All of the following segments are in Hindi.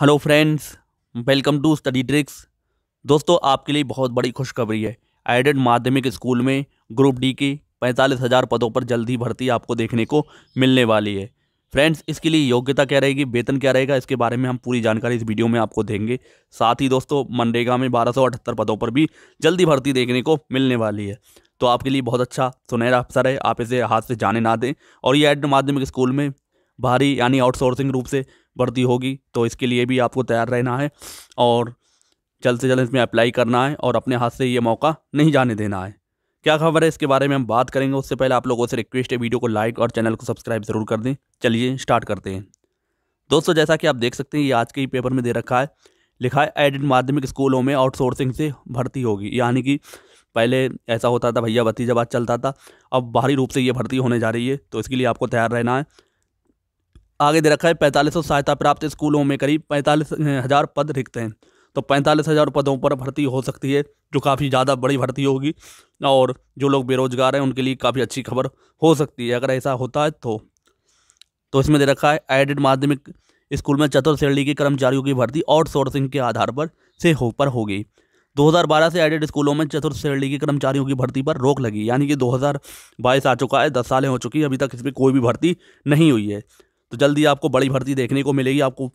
hello friends welcome to study tricks दोस्तों आपके लिए बहुत बड़ी खुशखबरी है एडेड माध्यमिक स्कूल में ग्रुप डी की पैंतालीस हज़ार पदों पर जल्द ही भर्ती आपको देखने को मिलने वाली है फ्रेंड्स इसके लिए योग्यता क्या रहेगी वेतन क्या रहेगा इसके बारे में हम पूरी जानकारी इस वीडियो में आपको देंगे साथ ही दोस्तों मनरेगा में बारह पदों पर भी जल्दी भर्ती देखने को मिलने वाली है तो आपके लिए बहुत अच्छा सुनहरा अवसर है आप इसे हाथ से जाने ना दें और ये एडेड माध्यमिक स्कूल में बाहरी यानी आउटसोर्सिंग रूप से भर्ती होगी तो इसके लिए भी आपको तैयार रहना है और जल्द से जल्द इसमें अप्लाई करना है और अपने हाथ से ये मौका नहीं जाने देना है क्या खबर है इसके बारे में हम बात करेंगे उससे पहले आप लोगों से रिक्वेस्ट है वीडियो को लाइक और चैनल को सब्सक्राइब ज़रूर कर दें चलिए स्टार्ट करते हैं दोस्तों जैसा कि आप देख सकते हैं ये आज के ही पेपर में दे रखा है लिखा है एडेड माध्यमिक स्कूलों में आउटसोर्सिंग से भर्ती होगी यानी कि पहले ऐसा होता था भैया भतीजाबाद चलता था अब बाहरी रूप से ये भर्ती होने जा रही है तो इसके लिए आपको तैयार रहना है आगे दे रखा है पैंतालीस सौ सहायता प्राप्त स्कूलों में करीब पैंतालीस हज़ार पद रिक्त हैं तो पैंतालीस हज़ार पदों पर भर्ती हो सकती है जो काफ़ी ज़्यादा बड़ी भर्ती होगी और जो लोग बेरोजगार हैं उनके लिए काफ़ी अच्छी खबर हो सकती है अगर ऐसा होता है तो तो इसमें दे रखा है एडेड माध्यमिक स्कूल में चतुर्थ श्रेणी के कर्मचारियों की भर्ती आउटसोर्सिंग के आधार पर से हो पर होगी 2012 से एडेड स्कूलों में चतुर्थ श्रेणी के कर्मचारियों की भर्ती पर रोक लगी यानी कि 2022 आ चुका है दस सालें हो चुकी है अभी तक इसमें कोई भी भर्ती नहीं हुई है तो जल्दी आपको बड़ी भर्ती देखने को मिलेगी आपको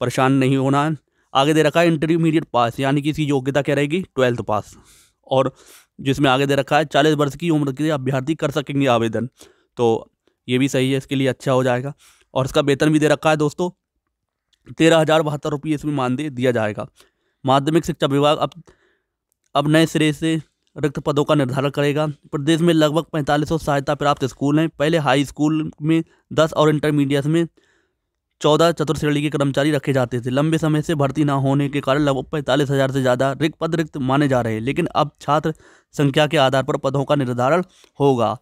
परेशान नहीं होना है आगे दे रखा है इंटरमीडिएट पास यानी कि इसकी योग्यता क्या रहेगी ट्वेल्थ पास और जिसमें आगे दे रखा है चालीस वर्ष की उम्र के अभ्यर्थी कर सकेंगे आवेदन तो ये भी सही है इसके लिए अच्छा हो जाएगा और इसका वेतन भी दे रखा है दोस्तों तेरह हज़ार बहत्तर रुपये इसमें मानदेय दिया जाएगा माध्यमिक शिक्षा विभाग अब अब नए सिरे से रिक्त पदों का निर्धारण करेगा प्रदेश में लगभग पैंतालीस सौ सहायता प्राप्त स्कूल हैं पहले हाई स्कूल में दस और इंटरमीडिएट में चौदह चतुर्थ श्रेणी के कर्मचारी रखे जाते थे लंबे समय से भर्ती ना होने के कारण लगभग पैंतालीस हज़ार से ज़्यादा रिक्त पद रिक्त माने जा रहे हैं लेकिन अब छात्र संख्या के आधार पर पदों का निर्धारण होगा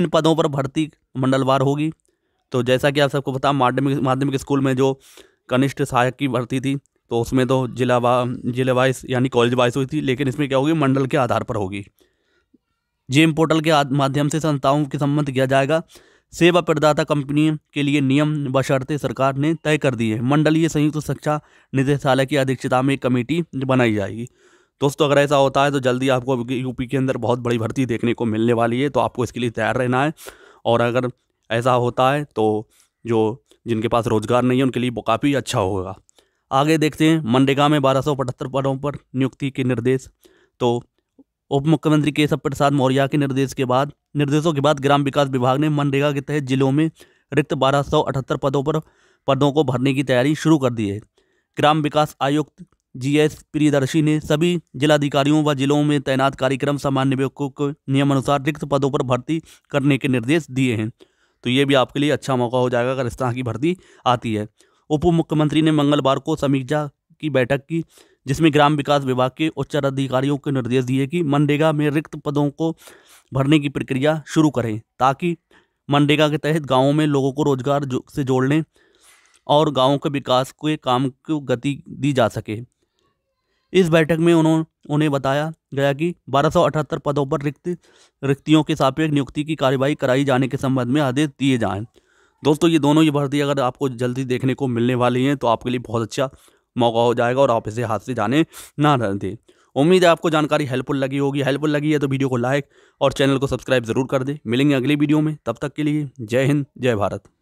इन पदों पर भर्ती मंडलवार होगी तो जैसा कि आप सबको पता माध्यमिक माध्यमिक स्कूल में जो कनिष्ठ सहायक की भर्ती थी तो उसमें तो जिला वा जिला वाइज यानी कॉलेज वाइज हुई थी लेकिन इसमें क्या होगी मंडल के आधार पर होगी जेम पोर्टल के माध्यम से संस्थाओं के संबंध किया जाएगा सेवा प्रदाता कंपनी के लिए नियम व शर्तें सरकार ने तय कर दी है मंडलीय संयुक्त तो शिक्षा निदेशालय की अध्यक्षता में एक कमेटी बनाई जाएगी दोस्तों अगर ऐसा होता है तो जल्दी आपको यूपी के अंदर बहुत बड़ी भर्ती देखने को मिलने वाली है तो आपको इसके लिए तैयार रहना है और अगर ऐसा होता है तो जो जिनके पास रोज़गार नहीं है उनके लिए काफ़ी अच्छा होगा आगे देखते हैं मनरेगा में बारह पदों पर नियुक्ति के निर्देश तो उप मुख्यमंत्री केशव प्रसाद मौर्य के निर्देश के बाद निर्देशों के बाद ग्राम विकास विभाग ने मनरेगा के तहत जिलों में रिक्त बारह पदों पर पदों को भरने की तैयारी शुरू कर दी है ग्राम विकास आयुक्त जी एस प्रियदर्शी ने सभी जिलाधिकारियों व जिलों में तैनात कार्यक्रम समन्वयकों को नियमानुसार रिक्त पदों पर भर्ती करने के निर्देश दिए हैं तो ये भी आपके लिए अच्छा मौका हो जाएगा अगर इस तरह की भर्ती आती है उप मुख्यमंत्री ने मंगलवार को समीक्षा की बैठक की जिसमें ग्राम विकास विभाग के उच्च अधिकारियों को निर्देश दिए कि मनरेगा में रिक्त पदों को भरने की प्रक्रिया शुरू करें ताकि मनरेगा के तहत गाँवों में लोगों को रोजगार जो, से जोड़ने और गाँव के विकास के काम को गति दी जा सके इस बैठक में उन्होंने उन्हें बताया गया कि बारह पदों पर रिक्त रिक्तियों के सापेक्ष नियुक्ति की कार्यवाही कराई जाने के संबंध में आदेश दिए जाएं दोस्तों ये दोनों ही भर्ती अगर आपको जल्दी देखने को मिलने वाली हैं तो आपके लिए बहुत अच्छा मौका हो जाएगा और आप इसे हाथ से जाने ना दें उम्मीद है आपको जानकारी हेल्पफुल लगी होगी हेल्पफुल लगी है तो वीडियो को लाइक और चैनल को सब्सक्राइब जरूर कर दें मिलेंगे अगली वीडियो में तब तक के लिए जय हिंद जय भारत